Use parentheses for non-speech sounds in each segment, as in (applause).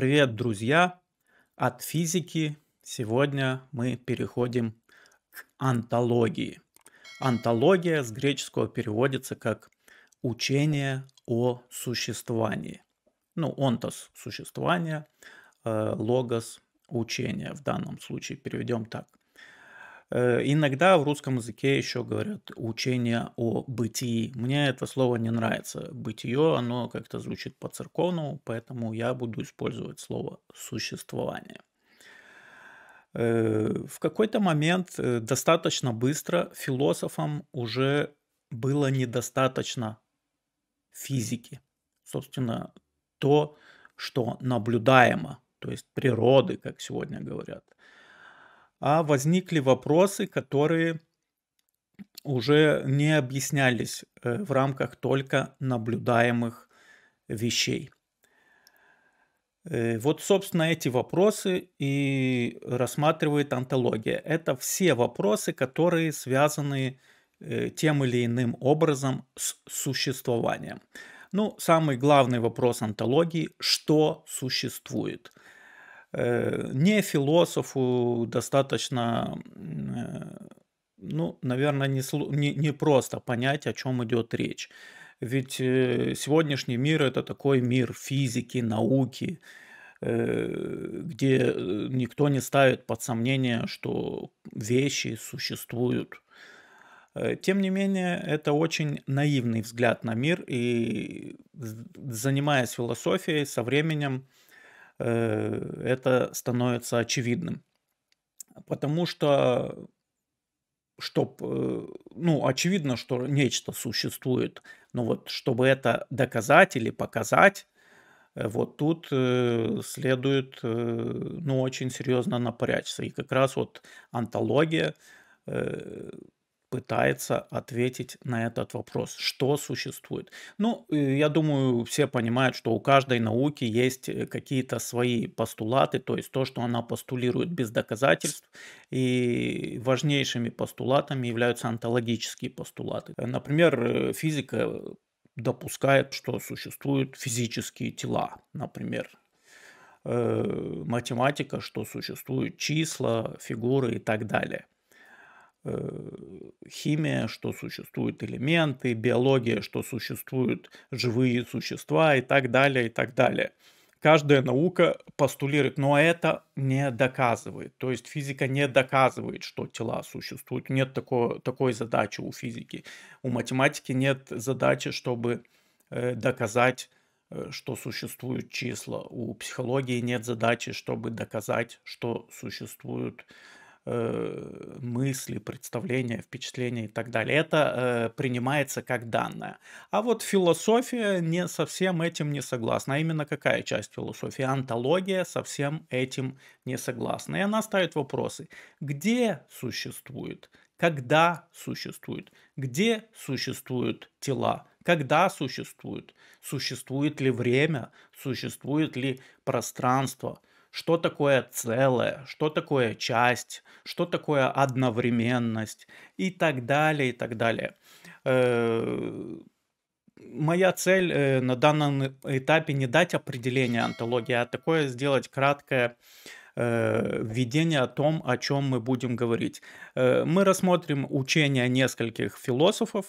Привет, друзья! От физики сегодня мы переходим к антологии. Антология с греческого переводится как учение о существовании. Ну, онтос – существование, э, логос – учение в данном случае переведем так. Э, иногда в русском языке еще говорят учение о бытии. Мне это слово не нравится. Бытие, оно как-то звучит по-церковному, поэтому я буду использовать слово существование. Э, в какой-то момент э, достаточно быстро философам уже было недостаточно физики. Собственно, то, что наблюдаемо, то есть природы, как сегодня говорят – а возникли вопросы, которые уже не объяснялись э, в рамках только наблюдаемых вещей. Э, вот, собственно, эти вопросы и рассматривает антология. Это все вопросы, которые связаны э, тем или иным образом с существованием. Ну, самый главный вопрос антологии – что существует – Э, не философу достаточно, э, ну, наверное, не, не, не просто понять, о чем идет речь. Ведь э, сегодняшний мир это такой мир физики, науки, где никто не ставит под сомнение, что вещи существуют. Тем не менее, это очень наивный взгляд на мир, и занимаясь философией, со временем Э, это становится очевидным. Потому что чтоб, э, ну, очевидно, что нечто существует, но вот чтобы это доказать или показать, э, вот тут следует, ну, очень серьезно напрячься. И как раз вот антология пытается ответить на этот вопрос, что существует. Ну, э, я думаю, все понимают, что у каждой науки есть э, какие-то свои постулаты, то есть то, что она постулирует без доказательств. И важнейшими постулатами являются онтологические постулаты. Например, э, физика допускает, что существуют физические тела, например, математика, что существуют числа, фигуры и так далее. Э, химия, что существуют элементы, биология, что существуют живые существа и так далее, и так далее. Каждая наука постулирует, но это не доказывает. То есть физика не доказывает, что тела существуют. Нет такой такой задачи у физики. У математики нет задачи, чтобы э, доказать, э, что существуют числа. У психологии нет задачи, чтобы доказать, что существуют числа э, мысли, представления, впечатления и так далее. Это э, принимается как данное. А вот философия не совсем этим не согласна. А именно какая часть философии? Антология совсем этим не согласна. И она ставит вопросы. Где существует? Когда существует? Где существуют тела? когда существует, существует ли время, существует ли пространство, что такое целое, что такое часть, что такое одновременность и так далее, и так далее. Э, моя цель э, на данном этапе не дать определение антологии, а такое сделать краткое э, введение о том, о чем мы будем говорить. Мы рассмотрим учения нескольких философов,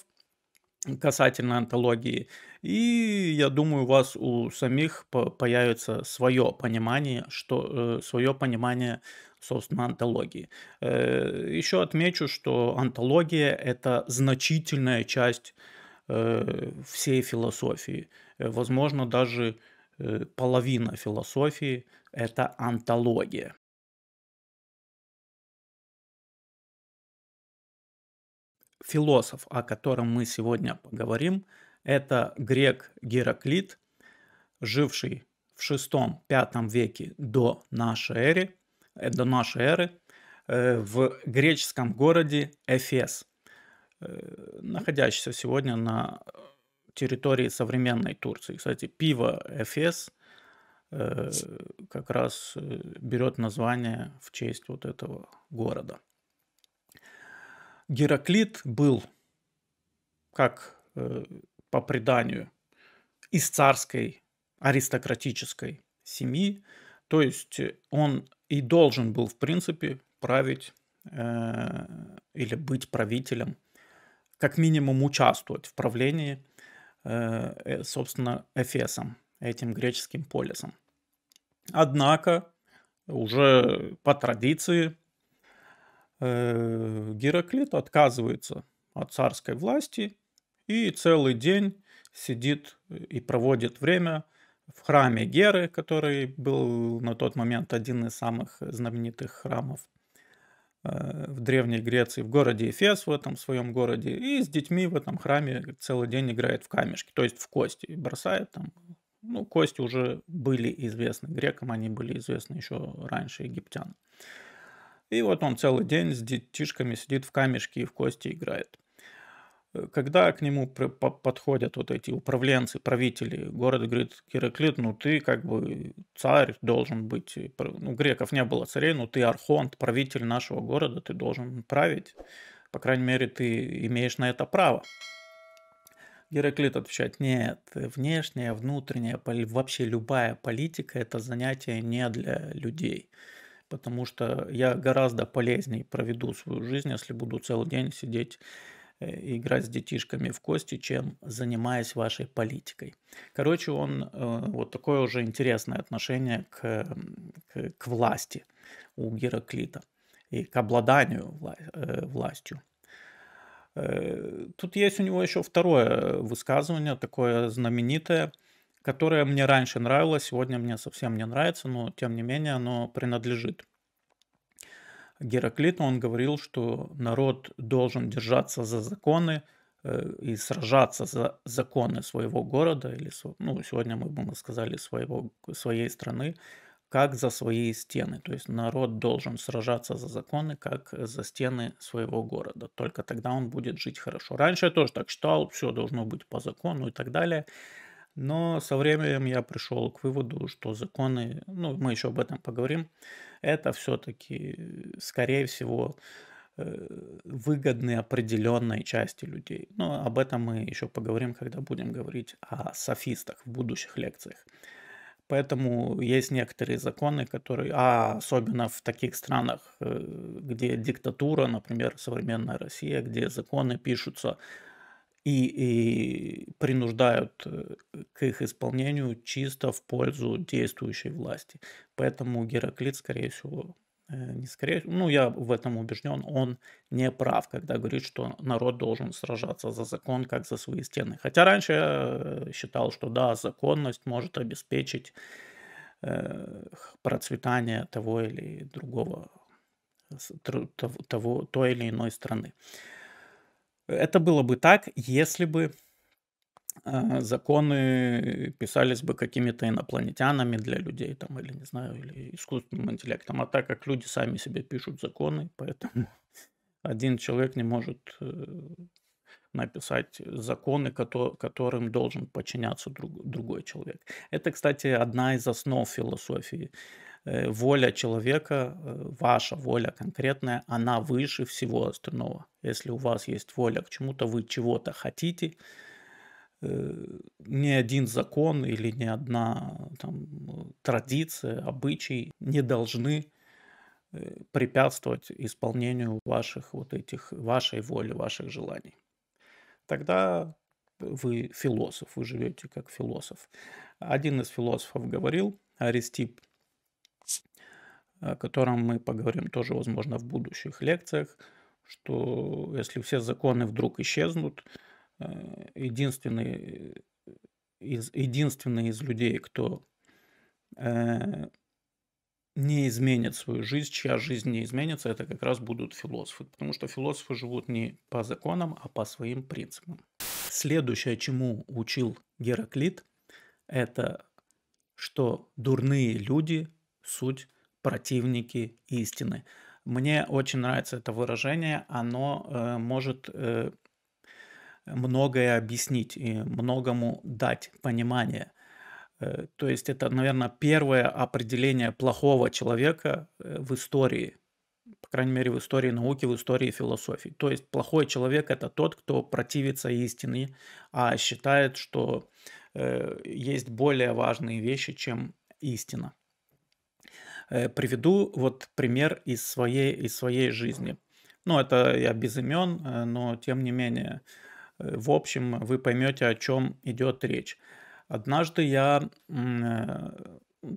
касательно антологии. И я думаю, у вас у самих появится свое понимание, что э, свое понимание, собственно, антологии. Э, еще отмечу, что антология это значительная часть э, всей философии. Возможно, даже половина философии это антология. философ, о котором мы сегодня поговорим, это грек Гераклит, живший в шестом, пятом веке до нашей эры, э, до нашей эры э, в греческом городе Эфес, э, находящийся сегодня на территории современной Турции. Кстати, пиво Эфес как раз берет название в честь вот этого города – Гераклит был, как э, по преданию, из царской аристократической семьи, то есть он и должен был, в принципе, править э, или быть правителем, как минимум участвовать в правлении, э, э собственно, Эфесом, этим греческим полисом. Однако уже по традиции Э, Гераклит отказывается от царской власти и целый день сидит и проводит время в храме Геры, который был на тот момент один из самых знаменитых храмов э, в Древней Греции, в городе Эфес, в этом своем городе, и с детьми в этом храме целый день играет в камешки, то есть в кости, и бросает там. Ну, кости уже были известны грекам, они были известны еще раньше египтянам. И вот он целый день с детишками сидит в камешке и в кости играет. Э, когда к нему подходят вот эти управленцы, правители город говорит, Гераклит, ну ты как бы царь должен быть, ну греков не было царей, но ты архонт, правитель нашего города, ты должен править. По крайней мере, ты имеешь на это право. Гераклит отвечает, нет, внешняя, внутренняя, вообще любая политика – это занятие не для людей потому что я гораздо полезнее проведу свою жизнь, если буду целый день сидеть и э, играть с детишками в кости, чем занимаясь вашей политикой. Короче, он э, вот такое уже интересное отношение к, к, к власти у Гераклита и к обладанию вла э, властью. Тут есть у него еще второе высказывание, такое знаменитое – которое мне раньше нравилось, сегодня мне совсем не нравится, но тем не менее оно принадлежит. Гераклит, он говорил, что народ должен держаться за законы э, и сражаться за законы своего города, или, ну, сегодня мы бы мы сказали, своего, своей страны, как за свои стены. То есть народ должен сражаться за законы, как за стены своего города. Только тогда он будет жить хорошо. Раньше я тоже так считал, все должно быть по закону и так далее. Но со временем я пришел к выводу, что законы, ну, мы еще об этом поговорим, это все-таки, скорее всего, э, выгодны определенной части людей. Но об этом мы еще поговорим, когда будем говорить о софистах в будущих лекциях. Поэтому есть некоторые законы, которые, а особенно в таких странах, э, где диктатура, например, современная Россия, где законы пишутся и, и принуждают э, к их исполнению чисто в пользу действующей власти. Поэтому Гераклит, скорее всего, э, не скорее, ну я в этом убежден, он не прав, когда говорит, что народ должен сражаться за закон, как за свои стены. Хотя раньше я э, считал, что да, законность может обеспечить процветание того или другого, того, той или иной страны. Это было бы так, если бы а, законы писались бы какими-то инопланетянами для людей, там, или, не знаю, или искусственным интеллектом. А так как люди сами себе пишут законы, поэтому (laughs) один человек не может э, написать законы, которым должен подчиняться другой человек. Это, кстати, одна из основ философии Э, воля человека, э, ваша воля конкретная, она выше всего остального. Если у вас есть воля к чему-то, вы чего-то хотите, э, ни один закон или ни одна там, традиция, обычай не должны препятствовать исполнению ваших вот этих, вашей воли, ваших желаний. Тогда вы философ, вы живете как философ. Один из философов говорил, Аристип о котором мы поговорим тоже, возможно, в будущих лекциях, что если все законы вдруг исчезнут, э, единственный из, единственный из людей, кто э, не изменит свою жизнь, чья жизнь не изменится, это как раз будут философы, потому что философы живут не по законам, а по своим принципам. Следующее, чему учил Гераклит, это что дурные люди суть противники истины. Мне очень нравится это выражение, оно э, может э, многое объяснить и многому дать понимание. Э, то есть это, наверное, первое определение плохого человека э, в истории, по крайней мере, в истории науки, в истории философии. То есть плохой человек это тот, кто противится истине, а считает, что э, есть более важные вещи, чем истина. Э, приведу вот пример из своей, из своей жизни. Ну, это я без имен, э, но тем не менее, э, в общем, вы поймете, о чем идет речь. Однажды я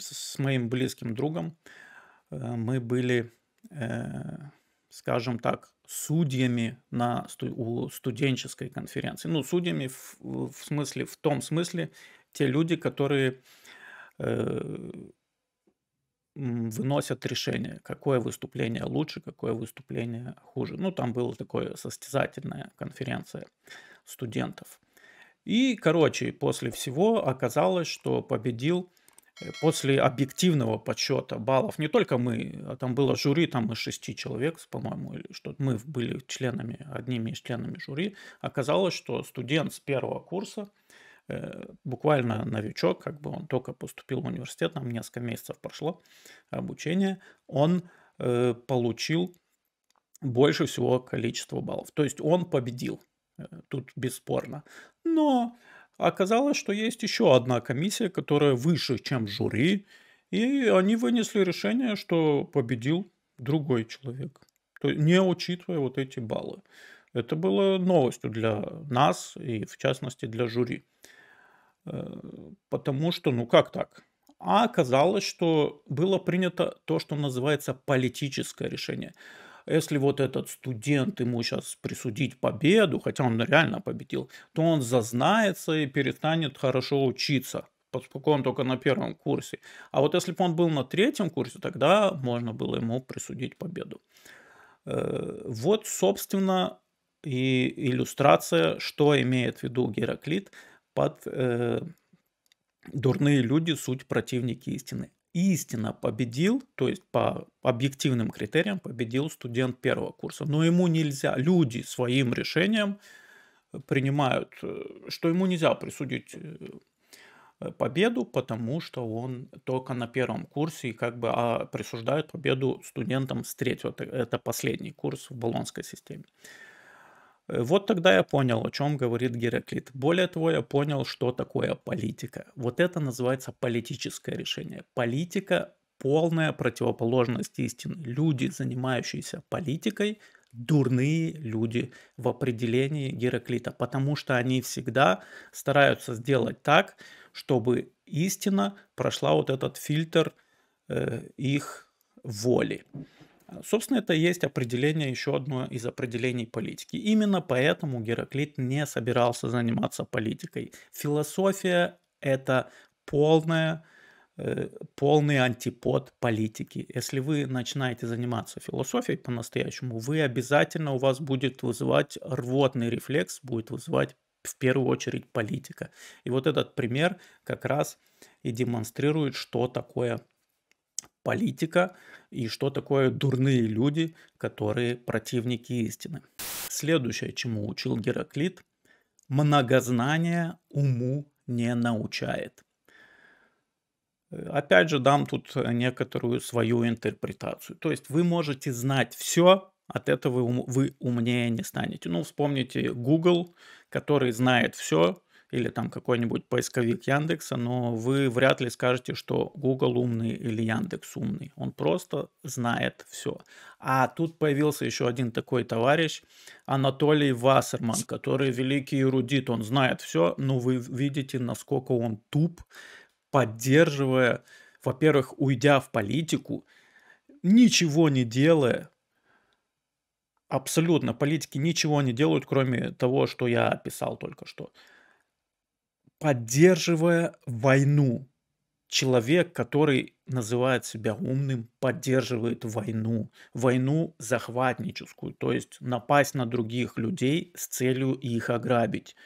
с моим близким другом, мы были, скажем так, судьями на у студенческой конференции. Ну, судьями в, в смысле, в том смысле, те люди, которые выносят решение, какое выступление лучше, какое выступление хуже. Ну, там была такая состязательная конференция студентов. И, короче, после всего оказалось, что победил э, после объективного подсчета баллов. Не только мы, а там было жюри, там из шести человек, по-моему, или что мы были членами, одними из членами жюри. Оказалось, что студент с первого курса – Э, буквально новичок, как бы он только поступил в университет, нам несколько месяцев прошло обучение, он э, получил больше всего количества баллов. То есть он победил, э, тут бесспорно. Но оказалось, что есть еще одна комиссия, которая выше, чем жюри, и они вынесли решение, что победил другой человек, не учитывая вот эти баллы. Это было новостью для нас и, в частности, для жюри потому что, ну как так? А оказалось, что было принято то, что называется политическое решение. Если вот этот студент ему сейчас присудить победу, хотя он реально победил, то он зазнается и перестанет хорошо учиться, поскольку он только на первом курсе. А вот если бы он был на третьем курсе, тогда можно было ему присудить победу. Э, вот, собственно, и иллюстрация, что имеет в виду Гераклит – под э, дурные люди суть противники истины. Истина победил, то есть по объективным критериям победил студент первого курса. Но ему нельзя, люди своим решением принимают, э, что ему нельзя присудить э, победу, потому что он только на первом курсе и как бы а присуждают победу студентам с третьего. Это последний курс в баллонской системе. Э, вот тогда я понял, о чем говорит Гераклит. Более того, я понял, что такое политика. Вот это называется политическое решение. Политика – полная противоположность истины. Люди, занимающиеся политикой, дурные люди в определении Гераклита, потому что они всегда стараются сделать так, чтобы истина прошла вот этот фильтр э, их воли. Собственно, это и есть определение, еще одно из определений политики. Именно поэтому Гераклит не собирался заниматься политикой. Философия – это полная э, полный антипод политики. Если вы начинаете заниматься философией по-настоящему, вы обязательно у вас будет вызывать рвотный рефлекс, будет вызывать в первую очередь политика. И вот этот пример как раз и демонстрирует, что такое политика и что такое дурные люди, которые противники истины. Следующее, чему учил Гераклит, многознание уму не научает. Опять же, дам тут некоторую свою интерпретацию. То есть вы можете знать все, от этого вы умнее не станете. Ну, вспомните Google, который знает все, или там какой-нибудь поисковик Яндекса, но вы вряд ли скажете, что Google умный или Яндекс умный. Он просто знает все. А тут появился еще один такой товарищ, Анатолий Вассерман, который великий эрудит, он знает все, но вы видите, насколько он туп, поддерживая, во-первых, уйдя в политику, ничего не делая, абсолютно политики ничего не делают, кроме того, что я описал только что поддерживая войну. Человек, который называет себя умным, поддерживает войну. Войну захватническую, то есть напасть на других людей с целью их ограбить.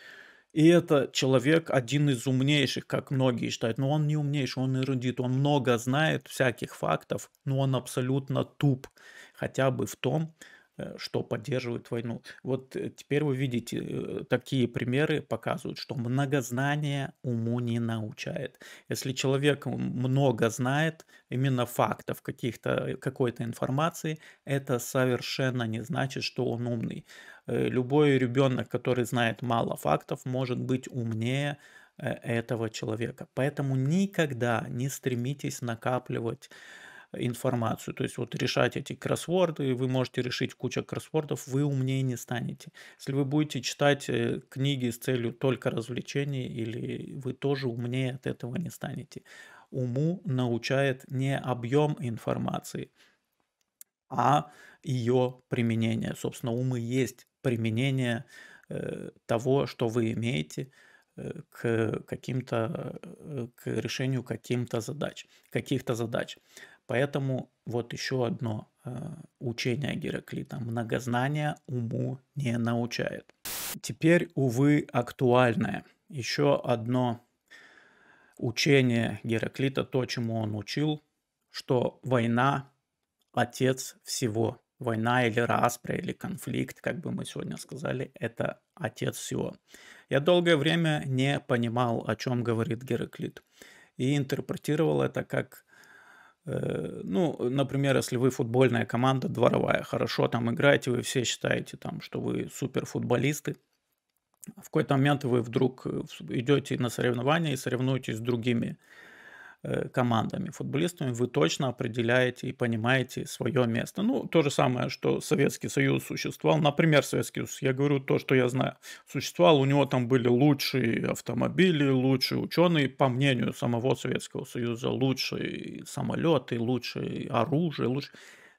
И это человек один из умнейших, как многие считают. Но он не умнейший, он эрудит, он много знает всяких фактов, но он абсолютно туп. Хотя бы в том, Э, что поддерживают войну. Вот э, теперь вы видите, э, такие примеры показывают, что многознание уму не научает. Если человек много знает именно фактов каких-то, какой-то информации, это совершенно не значит, что он умный. Любой ребенок, который знает мало фактов, может быть умнее этого человека. Поэтому никогда не стремитесь накапливать информацию. То есть вот решать эти кроссворды, вы можете решить куча кроссвордов, вы умнее не станете. Если вы будете читать э, книги с целью только развлечений, или вы тоже умнее от этого не станете. Уму научает не объем информации, а ее применение. Собственно, ум и есть применение э, того, что вы имеете, э, к каким-то к решению каким-то задач, каких-то задач. Поэтому вот еще одно э, учение Гераклита. Многознание уму не научает. Теперь, увы, актуальное. Еще одно учение Гераклита, то, чему он учил, что война – отец всего. Война или распра, или конфликт, как бы мы сегодня сказали, это отец всего. Я долгое время не понимал, о чем говорит Гераклит, и интерпретировал это как Э, ну, например, если вы футбольная команда дворовая, хорошо там играете, вы все считаете там, что вы суперфутболисты, в какой-то момент вы вдруг э, идете на соревнования и соревнуетесь с другими Э, командами, футболистами, вы точно определяете и понимаете свое место. Ну, то же самое, что Советский Союз существовал. Например, Советский Союз, я говорю то, что я знаю, существовал, у него там были лучшие автомобили, лучшие ученые, по мнению самого Советского Союза, лучшие самолеты, лучшие оружие, лучше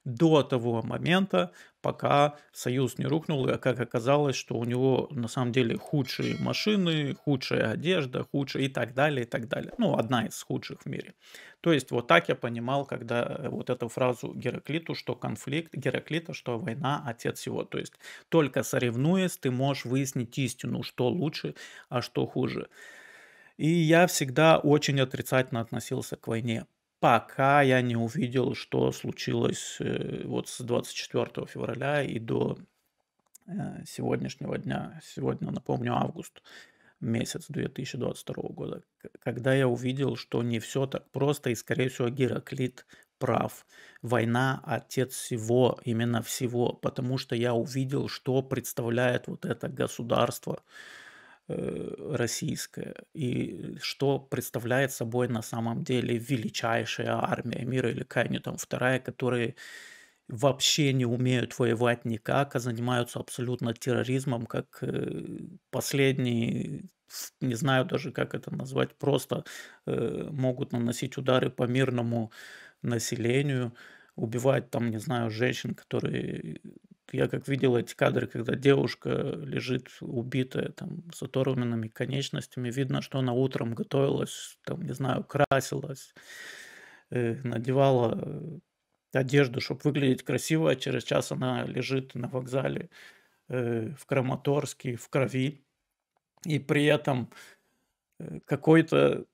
до того момента, пока Союз не рухнул, и как оказалось, что у него на самом деле худшие машины, худшая одежда, худшая и так далее, и так далее. Ну, одна из худших в мире. То есть вот так я понимал, когда вот эту фразу Гераклиту, что конфликт Гераклита, что война отец его. То есть только соревнуясь, ты можешь выяснить истину, что лучше, а что хуже. И я всегда очень отрицательно относился к войне пока я не увидел, что случилось э, вот с 24 февраля и до э, сегодняшнего дня. Сегодня, напомню, август месяц 2022 года, когда я увидел, что не все так просто, и, скорее всего, Гераклит прав. Война – отец всего, именно всего, потому что я увидел, что представляет вот это государство, Э, российская и что представляет собой на самом деле величайшая армия мира или какая там вторая, которые вообще не умеют воевать никак, а занимаются абсолютно терроризмом, как э, последние, не знаю даже как это назвать, просто э, могут наносить удары по мирному населению, убивать там, не знаю, женщин, которые я как видел эти кадры, когда девушка лежит убитая там с оторванными конечностями, видно, что она утром готовилась, там, не знаю, красилась, э, надевала э, одежду, чтобы выглядеть красиво, а через час она лежит на вокзале э, в Краматорске, в крови, и при этом какой-то,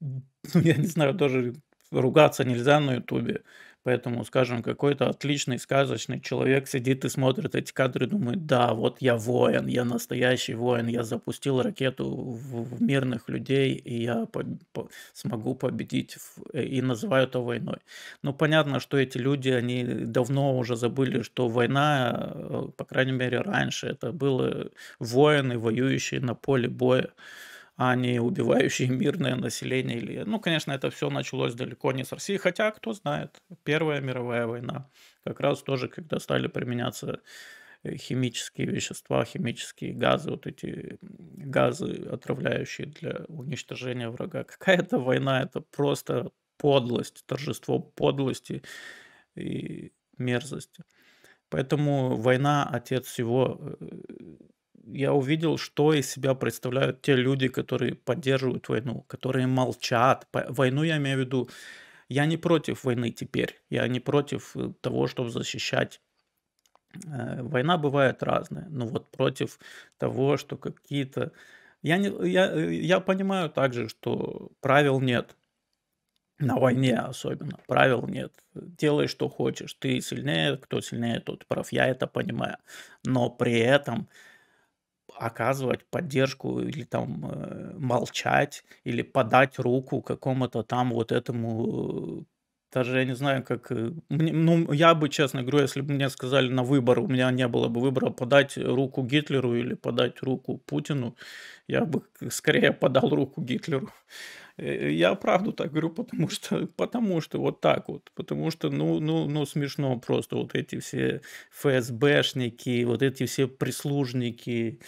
ну (laughs) я не знаю, даже ругаться нельзя на Ютубе, Поэтому, скажем, какой-то отличный, сказочный человек сидит и смотрит эти кадры и думает, да, вот я воин, я настоящий воин, я запустил ракету в, в мирных людей, и я по, по, смогу победить, в, и называю это войной. Ну, понятно, что эти люди, они давно уже забыли, что война, э, по крайней мере, раньше, это были воины, воюющие на поле боя а не убивающие (laughs) мирное население. Или... Ну, конечно, это все началось далеко не с России, хотя, кто знает, Первая мировая война, как раз тоже, когда стали применяться э, химические вещества, химические газы, вот эти газы, отравляющие для уничтожения врага. (laughs) Какая-то война, это просто подлость, торжество подлости и мерзости. Поэтому война – отец всего э, я увидел, что из себя представляют те люди, которые поддерживают войну, которые молчат. Войну я имею в виду, я не против войны теперь, я не против э, того, чтобы защищать. Э, война бывает разная, но вот против того, что какие-то... Я, не, я, я понимаю также, что правил нет, на войне особенно, правил нет. Делай, что хочешь. Ты сильнее, кто сильнее, тот прав. Я это понимаю. Но при этом оказывать поддержку или там э, молчать, или подать руку какому-то там вот этому э, даже я не знаю, как... Э, ну, я бы, честно говорю, если бы мне сказали на выбор, у меня не было бы выбора подать руку Гитлеру или подать руку Путину, я бы скорее подал руку Гитлеру. Э, я правду так говорю, потому (laughs) что, потому что вот так вот. Потому что, ну, ну, ну, смешно просто вот эти все ФСБшники, вот эти все прислужники.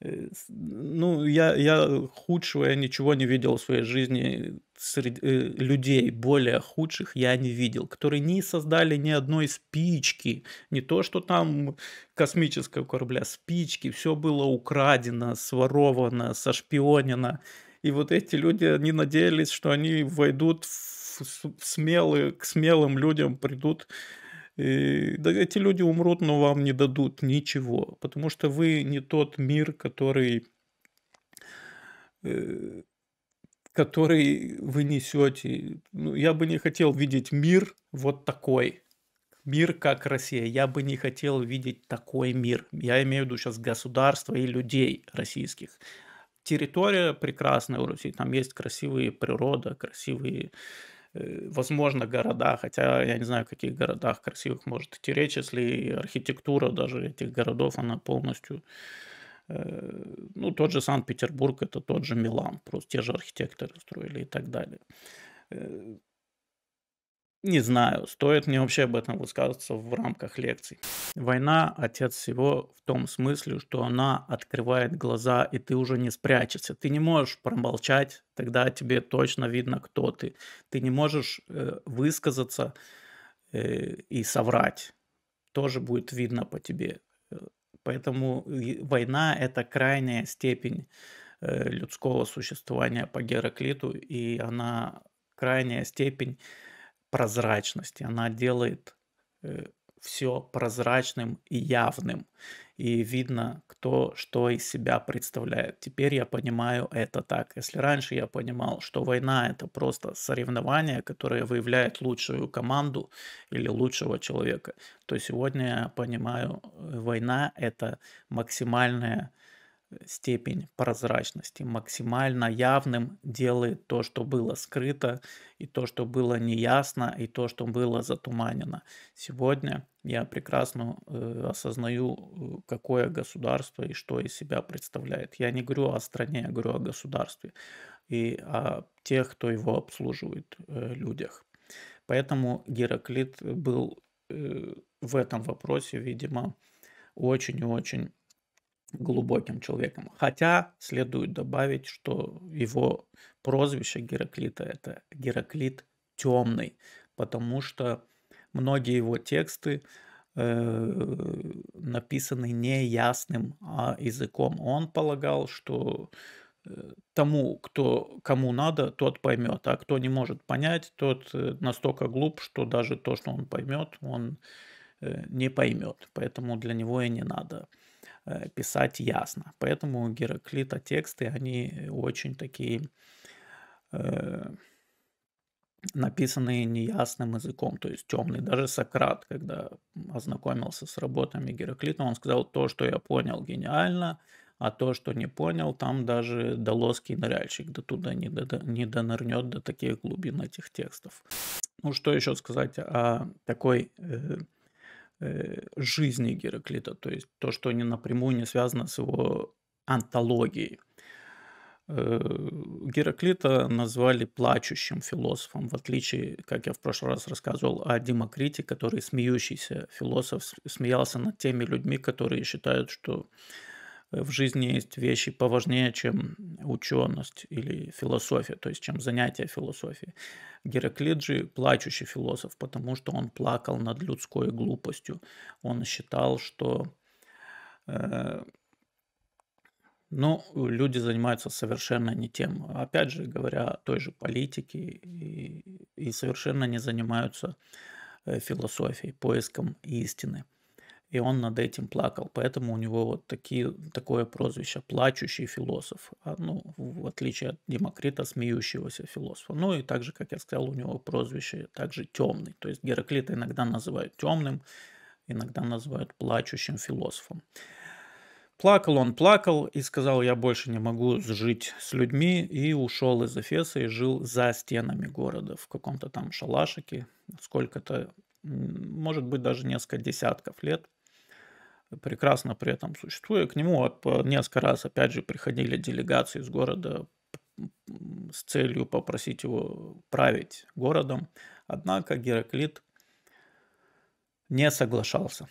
Э, ну, я, я худшего я ничего не видел в своей жизни. Среди, э, людей более худших я не видел, которые не создали ни одной спички. Не то, что там космического корабля, спички. Все было украдено, своровано, сошпионено. И вот эти люди, они надеялись, что они войдут в смелые, к смелым людям придут. И, да, эти люди умрут, но вам не дадут ничего, потому что вы не тот мир, который э, который вы несете. Ну, я бы не хотел видеть мир вот такой. Мир как Россия. Я бы не хотел видеть такой мир. Я имею в виду сейчас государство и людей российских территория прекрасная у России, там есть красивые природа, красивые э, возможно, города, хотя я не знаю, о каких городах красивых может идти речь, если архитектура даже этих городов, она полностью... Э, ну, тот же Санкт-Петербург, это тот же Милан, просто те же архитекторы строили и так далее. Э, не знаю, стоит мне вообще об этом высказываться в рамках лекций. Война – отец всего в том смысле, что она открывает глаза, и ты уже не спрячешься. Ты не можешь промолчать, тогда тебе точно видно, кто ты. Ты не можешь э, высказаться э, и соврать. Тоже будет видно по тебе. Э, поэтому война – это крайняя степень э, людского существования по Гераклиту, и она крайняя степень прозрачности. Она делает э, все прозрачным и явным. И видно, кто что из себя представляет. Теперь я понимаю это так. Если раньше я понимал, что война это просто соревнование, которое выявляет лучшую команду или лучшего человека, то сегодня я понимаю, э, война это максимальное степень прозрачности. Максимально явным делает то, что было скрыто, и то, что было неясно, и то, что было затуманено. Сегодня я прекрасно э, осознаю, э, какое государство и что из себя представляет. Я не говорю о стране, я говорю о государстве и о тех, кто его обслуживает, э, людях. Поэтому Гераклит был э, в этом вопросе, видимо, очень и очень глубоким человеком. Хотя следует добавить, что его прозвище Гераклита это Гераклит темный, потому что многие его тексты э, написаны неясным а языком. Он полагал, что э, тому, кто кому надо, тот поймет, а кто не может понять, тот э, настолько глуп, что даже то, что он поймет, он э, не поймет. Поэтому для него и не надо. Э, писать ясно. Поэтому у Гераклита тексты, они очень такие э, написанные неясным языком, то есть темный. Даже Сократ, когда ознакомился с работами Гераклита, он сказал, то, что я понял, гениально, а то, что не понял, там даже долоский ныряльщик до туда не, до, не донырнет до таких глубин этих текстов. Ну, что еще сказать о такой э, Э, жизни Гераклита, то есть то, что не напрямую не связано с его антологией. Э, Гераклита назвали плачущим философом, в отличие, как я в прошлый раз рассказывал, о Демокрите, который смеющийся философ смеялся над теми людьми, которые считают, что в жизни есть вещи поважнее, чем ученость или философия, то есть чем занятие философией. Гераклит же плачущий философ, потому что он плакал над людской глупостью. Он считал, что э, ну, люди занимаются совершенно не тем. Опять же, говоря той же политике, и, и совершенно не занимаются э, философией, поиском истины и он над этим плакал. Поэтому у него вот такие, такое прозвище «плачущий философ», а, ну, в отличие от Демокрита, смеющегося философа. Ну и также, как я сказал, у него прозвище также «темный». То есть Гераклита иногда называют темным, иногда называют плачущим философом. Плакал он, плакал и сказал, я больше не могу жить с людьми, и ушел из Эфеса и жил за стенами города, в каком-то там шалашике, сколько-то, может быть, даже несколько десятков лет прекрасно при этом существуя. К нему несколько раз, опять же, приходили делегации из города с целью попросить его править городом. Однако Гераклит не соглашался.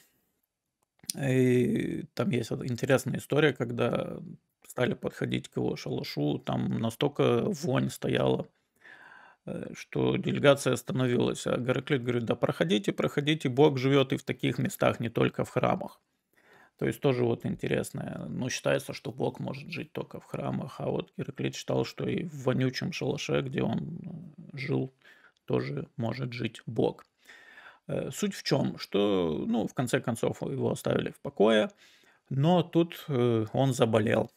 И там есть интересная история, когда стали подходить к его шалашу, там настолько вонь стояла, э, что делегация остановилась. А Гераклит говорит, да проходите, проходите, Бог живет и в таких местах, не только в храмах. То есть тоже вот интересное. Ну, считается, что Бог может жить только в храмах, а вот Гераклит считал, что и в вонючем шалаше, где он э, жил, тоже может жить Бог. Э, суть в чем, что, ну, в конце концов, его оставили в покое, но тут э, он заболел.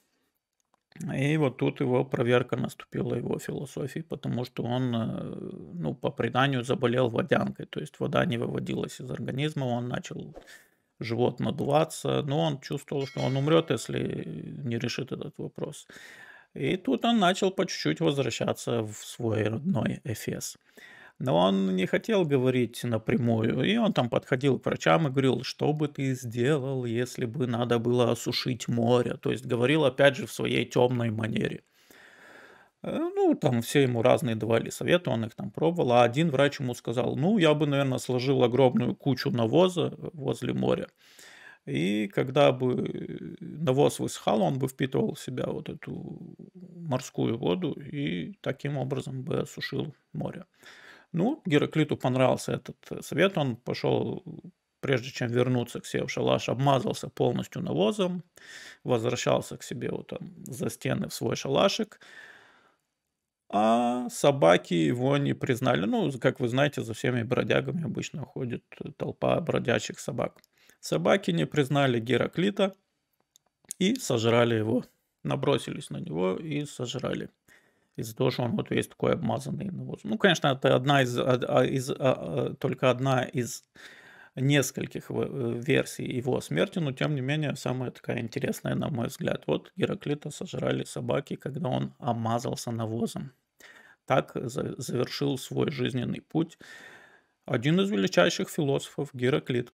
И вот тут его проверка наступила его философии, потому что он, ну, по преданию заболел водянкой, то есть вода не выводилась из организма, он начал живот надуваться, но он чувствовал, что он умрет, если не решит этот вопрос. И тут он начал по чуть-чуть возвращаться в свой родной Эфес. Но он не хотел говорить напрямую, и он там подходил к врачам и говорил, что бы ты сделал, если бы надо было осушить море. То есть говорил опять же в своей темной манере. Э, ну, там все ему разные давали советы, он их там пробовал. А один врач ему сказал, ну, я бы, наверное, сложил огромную кучу навоза э, возле моря. И когда бы э, навоз высыхал, он бы впитывал в себя вот эту морскую воду и таким образом бы осушил море. Ну, Гераклиту понравился этот совет, он пошел прежде чем вернуться к себе в шалаш, обмазался полностью навозом, возвращался к себе вот там за стены в свой шалашик, а собаки его не признали. Ну, как вы знаете, за всеми бродягами обычно ходит э, толпа бродячих собак. Собаки не признали Гераклита и сожрали его. Набросились на него и сожрали. Из-за того, что он вот весь такой обмазанный навоз. Ну, конечно, это одна из, а, из, а, а, только одна из нескольких э, версий его смерти, но тем не менее самая такая интересная, на мой взгляд. Вот Гераклита сожрали собаки, когда он омазался навозом. Так завершил свой жизненный путь один из величайших философов Гераклит.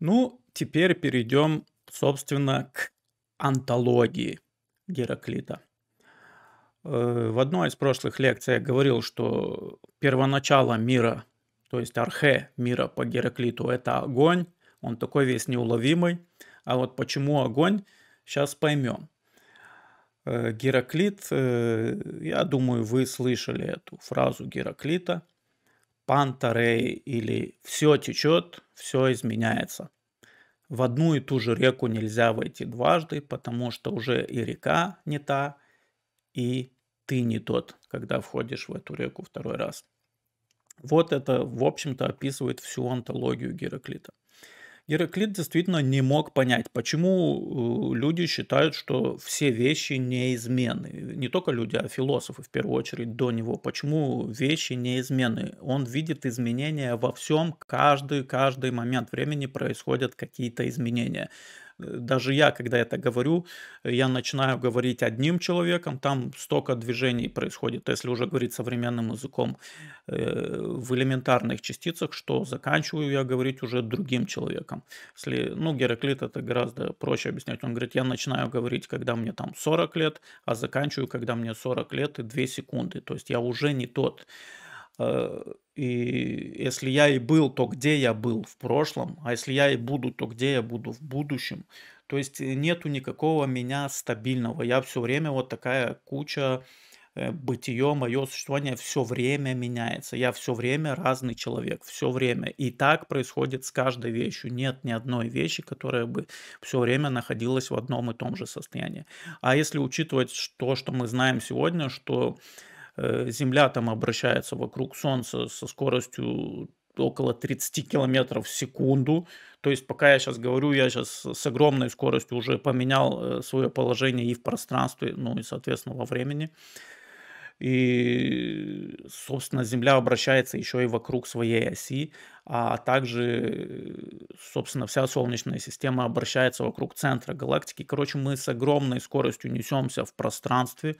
Ну, теперь перейдем, собственно, к антологии Гераклита. Э, в одной из прошлых лекций я говорил, что первоначало мира, то есть архе мира по Гераклиту, это огонь. Он такой весь неуловимый. А вот почему огонь, сейчас поймем. Э, Гераклит, э, я думаю, вы слышали эту фразу Гераклита. Пантарей или «все течет, все изменяется». В одну и ту же реку нельзя войти дважды, потому что уже и река не та, и ты не тот, когда входишь в эту реку второй раз. Вот это, в общем-то, описывает всю антологию Гераклита. Гераклит действительно не мог понять, почему э, люди считают, что все вещи неизменны. Не только люди, а философы в первую очередь до него. Почему вещи неизменны? Он видит изменения во всем, каждый, каждый момент времени происходят какие-то изменения. Э, даже я, когда это говорю, э, я начинаю говорить одним человеком, там столько движений происходит, если уже говорить современным языком, э, в элементарных частицах, что заканчиваю я говорить уже другим человеком. Если, ну, Гераклит это гораздо проще объяснять. Он говорит, я начинаю говорить, когда мне там 40 лет, а заканчиваю, когда мне 40 лет и 2 секунды. То есть я уже не тот и если я и был, то где я был в прошлом, а если я и буду, то где я буду в будущем. То есть э, нету никакого меня стабильного. Я все время вот такая куча э, бытие, мое существование все время меняется. Я все время разный человек, все время. И так происходит с каждой вещью. Нет ни одной вещи, которая бы все время находилась в одном и том же состоянии. А если учитывать то, что мы знаем сегодня, что Э, Земля там обращается вокруг Солнца со скоростью около 30 километров в секунду. То есть, пока я сейчас говорю, я сейчас с огромной скоростью уже поменял э, свое положение и в пространстве, ну и, соответственно, во времени. И, собственно, Земля обращается еще и вокруг своей оси, а также, собственно, вся Солнечная система обращается вокруг центра галактики. Короче, мы с огромной скоростью несемся в пространстве,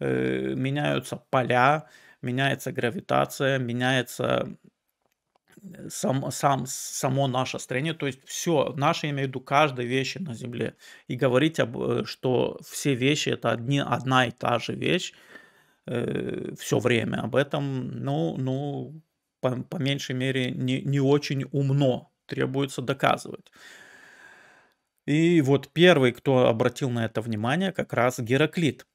э, меняются поля, меняется гравитация, меняется э, сам, сам, само наше строение, то есть все, наши я имею в виду, каждая вещь на Земле. И говорить, об, э, что все вещи это одни, одна и та же вещь э, все время, об этом, ну, ну по, по меньшей мере, не, не очень умно требуется доказывать. И вот первый, кто обратил на это внимание, как раз Гераклит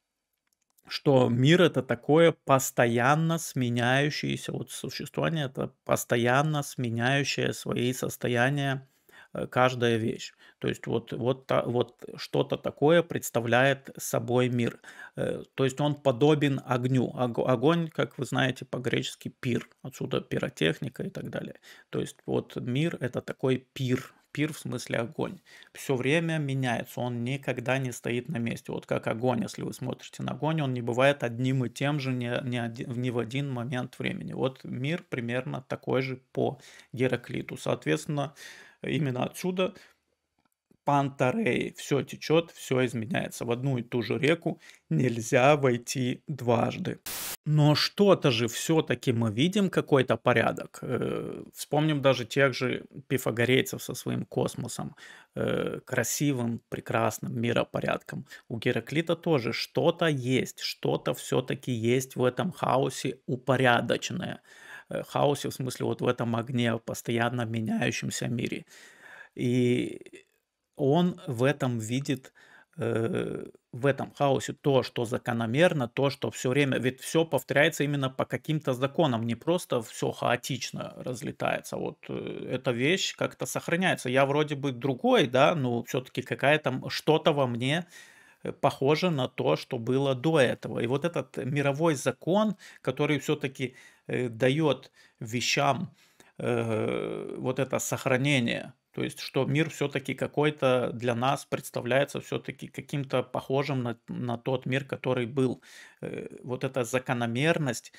что мир это такое постоянно сменяющееся вот существование, это постоянно сменяющее свои состояния э, каждая вещь. То есть вот, вот, вот что-то такое представляет собой мир. Э, то есть он подобен огню. Огонь, как вы знаете, по-гречески пир. Отсюда пиротехника и так далее. То есть вот мир это такой пир, пир в смысле огонь, все время меняется, он никогда не стоит на месте. Вот как огонь, если вы смотрите на огонь, он не бывает одним и тем же ни ни один, ни в один момент времени. Вот мир примерно такой же по Гераклиту. Соответственно, именно отсюда Пантарей. Все течет, все изменяется. В одну и ту же реку нельзя войти дважды. Но что-то же все-таки мы видим какой-то порядок. Э, вспомним даже тех же пифагорейцев со своим космосом, э, красивым, прекрасным миропорядком. У Гераклита тоже что-то есть, что-то все-таки есть в этом хаосе упорядоченное. Э, хаосе, в смысле, вот в этом огне, постоянно меняющемся мире. И он в этом видит Э, в этом хаосе то, что закономерно, то, что все время, ведь все повторяется именно по каким-то законам, не просто все хаотично разлетается. Вот э, эта вещь как-то сохраняется. Я вроде бы другой, да, но все-таки какая-то что-то во мне э, похоже на то, что было до этого. И вот этот мировой закон, который все-таки дает вещам вот это сохранение то есть, что мир все-таки какой-то для нас представляется все-таки каким-то похожим на, на тот мир, который был. Э, вот эта закономерность,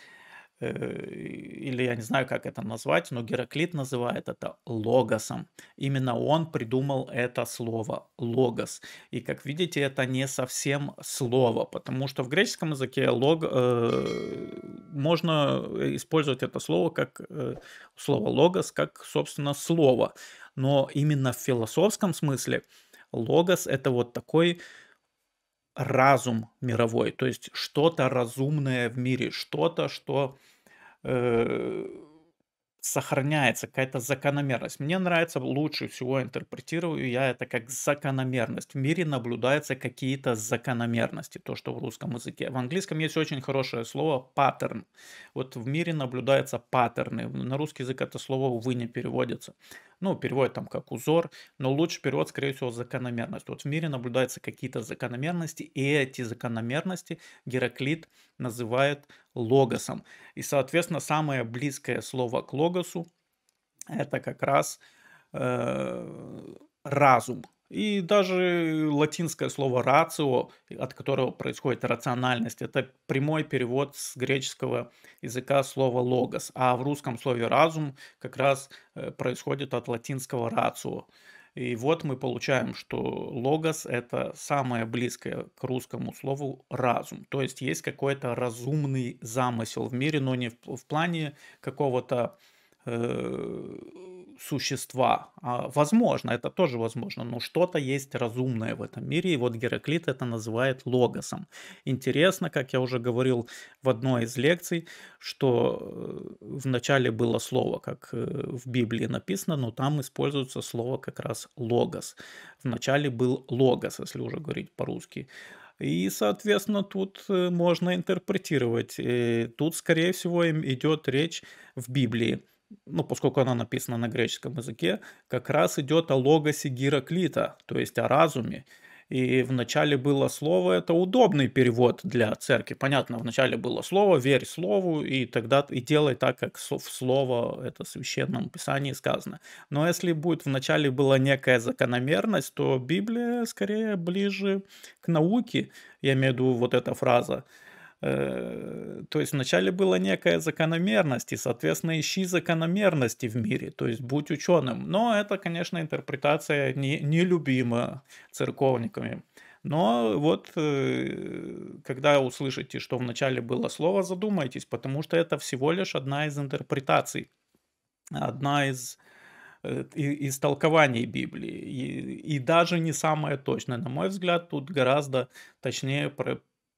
э, или я не знаю, как это назвать, но Гераклит называет это логосом. Именно он придумал это слово логос. И как видите, это не совсем слово, потому что в греческом языке лог э, можно э, использовать это слово как э, слово логос как собственно слово но именно в философском смысле логос это вот такой разум мировой, то есть что-то разумное в мире, что-то, что э, сохраняется, какая-то закономерность. Мне нравится лучше всего интерпретирую я это как закономерность. В мире наблюдаются какие-то закономерности, то, что в русском языке. В английском есть очень хорошее слово паттерн. Вот в мире наблюдаются паттерны. На русский язык это слово, увы, не переводится ну, переводят там как узор, но лучше перевод, скорее всего, закономерность. Вот в мире наблюдаются какие-то закономерности, и эти закономерности Гераклит называет логосом. И, соответственно, самое близкое слово к логосу это как раз э, разум. И даже латинское слово «рацио», от которого происходит рациональность, это прямой перевод с греческого языка слова «логос». А в русском слове «разум» как раз э, происходит от латинского «рацио». И вот мы получаем, что логос – это самое близкое к русскому слову разум. То есть есть какой-то разумный замысел в мире, но не в, плане какого-то э, существа. А, возможно, это тоже возможно, но что-то есть разумное в этом мире, и вот Гераклит это называет логосом. Интересно, как я уже говорил в одной из лекций, что э, в начале было слово, как э, в Библии написано, но там используется слово как раз логос. В начале был логос, если уже говорить по-русски. И, соответственно, тут э, можно интерпретировать. И тут, скорее всего, идет речь в Библии ну, поскольку она написана на греческом языке, как раз идет о логосе Гераклита, то есть о разуме. И вначале было слово, это удобный перевод для церкви. Понятно, вначале было слово, верь слову, и тогда и делай так, как в слово это в священном писании сказано. Но если будет вначале была некая закономерность, то Библия скорее ближе к науке, я имею в виду вот эта фраза, Э, то есть вначале была некая закономерность, и, соответственно, ищи закономерности в мире, то есть будь ученым. Но это, конечно, интерпретация не, нелюбима церковниками. Но вот э, когда услышите, что вначале было слово, задумайтесь, потому что это всего лишь одна из интерпретаций, одна из э, из толкований Библии. И, и даже не самое точное. На мой взгляд, тут гораздо точнее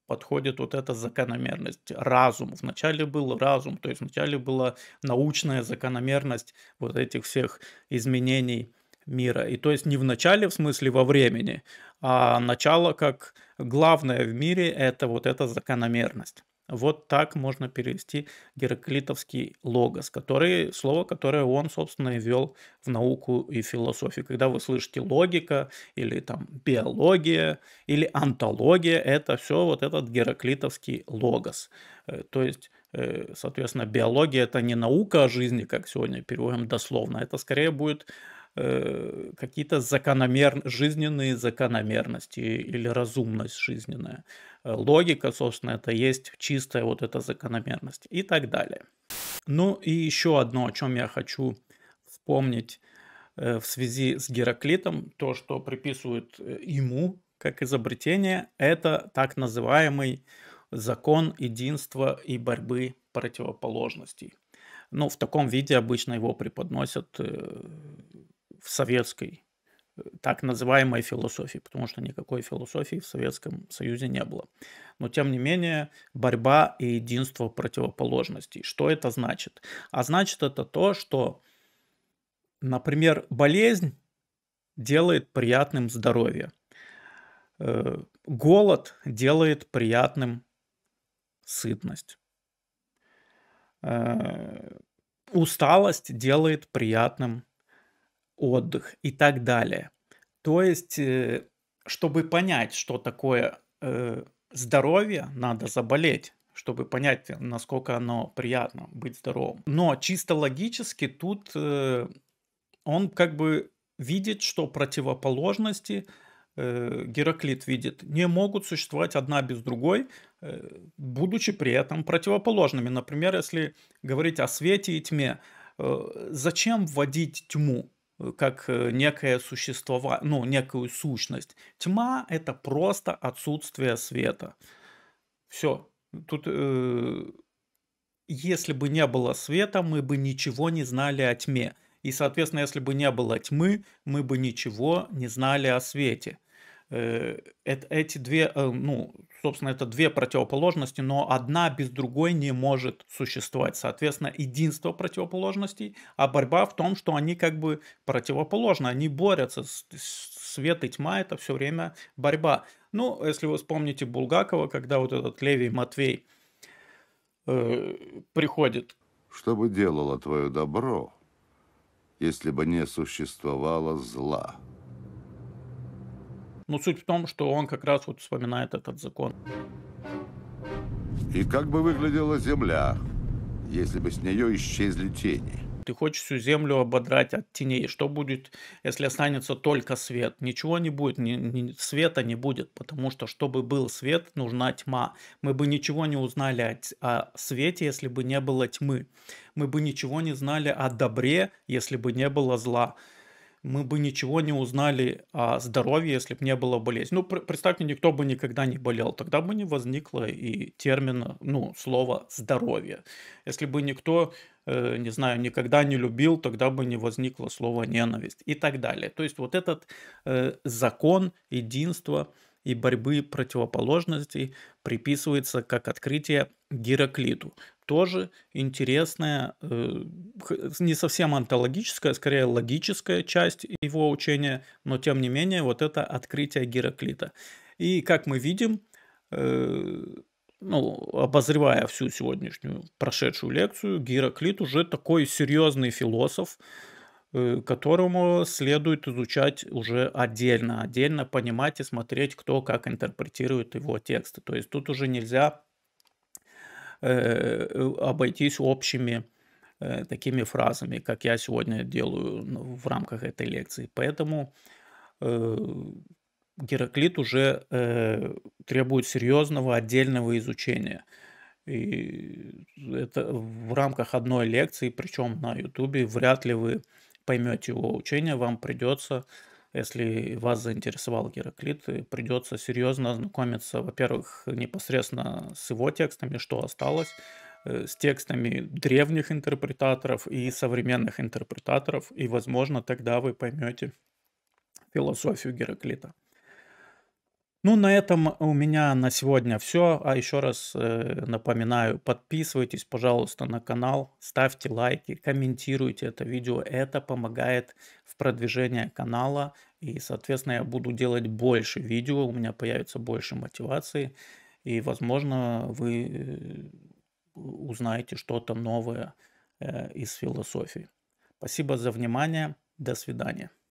подходит вот эта закономерность, разум. Вначале был разум, то есть вначале была научная закономерность вот этих всех изменений мира. И то есть не в начале, в смысле во времени, а начало как главное в мире – это вот эта закономерность. Вот так можно перевести гераклитовский логос, который, слово, которое он, собственно, и ввел в науку и философию. Когда вы слышите логика или там биология или антология, это все вот этот гераклитовский логос. Э, то есть э, соответственно, биология это не наука о жизни, как сегодня переводим дословно, это скорее будет Э, какие-то закономер... жизненные закономерности или разумность жизненная. Э, логика, собственно, это есть чистая вот эта закономерность и так далее. Ну и еще одно, о чем я хочу вспомнить э, в связи с Гераклитом, то, что приписывают ему как изобретение, это так называемый закон единства и борьбы противоположностей. Ну, в таком виде обычно его преподносят в советской э, так называемой философии, потому что никакой философии в Советском Союзе не было. Но тем не менее, борьба и единство противоположностей. Что это значит? А значит это то, что, например, болезнь делает приятным здоровье. Э, голод делает приятным сытность. Э, усталость делает приятным отдых и так далее. То есть, э, чтобы понять, что такое э, здоровье, надо заболеть чтобы понять, насколько оно приятно быть здоровым. Но чисто логически тут э, он как бы видит, что противоположности Гераклит видит не могут существовать одна без другой, будучи при этом противоположными. Например, если говорить о свете и тьме, зачем вводить тьму? Э, как э, некое существо, ну, некую сущность. Тьма – это просто отсутствие света. Все. Тут, э, если бы не было света, мы бы ничего не знали о тьме. И, соответственно, если бы не было тьмы, мы бы ничего не знали о свете. Э, это, эти две, э, ну, собственно, это две противоположности, но одна без другой не может существовать. Соответственно, единство противоположностей, а борьба в том, что они как бы противоположны, они борются. Свет и тьма – это все время борьба. Ну, если вы вспомните Булгакова, когда вот этот Левий Матвей э, приходит. Что бы делало твое добро, если бы не существовало зла? Но ну, суть в том, что он как раз вот вспоминает этот закон. И как бы выглядела Земля, если бы с нее исчезли тени? Ты хочешь всю Землю ободрать от теней. Что будет, если останется только свет? Ничего не будет, ни, ни, света не будет, потому что, чтобы был свет, нужна тьма. Мы бы ничего не узнали о, о свете, если бы не было тьмы. Мы бы ничего не знали о добре, если бы не было зла мы бы ничего не узнали о здоровье, если бы не было болезни. Ну, представьте, никто бы никогда не болел, тогда бы не возникло и термина, ну, слова «здоровье». Если бы никто, э, не знаю, никогда не любил, тогда бы не возникло слово «ненависть» и так далее. То есть вот этот э, закон единства – и борьбы противоположностей приписывается как открытие Гераклиту. Тоже интересная, э, не совсем онтологическая, а скорее логическая часть его учения, но тем не менее вот это открытие Гераклита. И как мы видим, э, ну, обозревая всю сегодняшнюю прошедшую лекцию, Гераклит уже такой серьезный философ, Э, которому следует изучать уже отдельно, отдельно понимать и смотреть, кто как интерпретирует его тексты. То есть тут уже нельзя э, э, обойтись общими такими фразами, как я сегодня делаю ну, в рамках этой лекции. Поэтому Гераклит уже требует серьезного отдельного изучения. И это в рамках одной лекции, причем на Ютубе, вряд ли вы поймете его учение, вам придется, если вас заинтересовал Гераклит, э, придется серьезно ознакомиться, во-первых, непосредственно с его текстами, что осталось, э, с текстами древних интерпретаторов и современных интерпретаторов, и, возможно, тогда вы поймете философию Гераклита. Ну, на этом у меня на сегодня все. А еще раз э, напоминаю, подписывайтесь, пожалуйста, на канал, ставьте лайки, комментируйте это видео. Это помогает в продвижении канала. И, соответственно, я буду делать больше видео, у меня появится больше мотивации. И, возможно, вы э, узнаете что-то новое э, из философии. Спасибо за внимание. До свидания.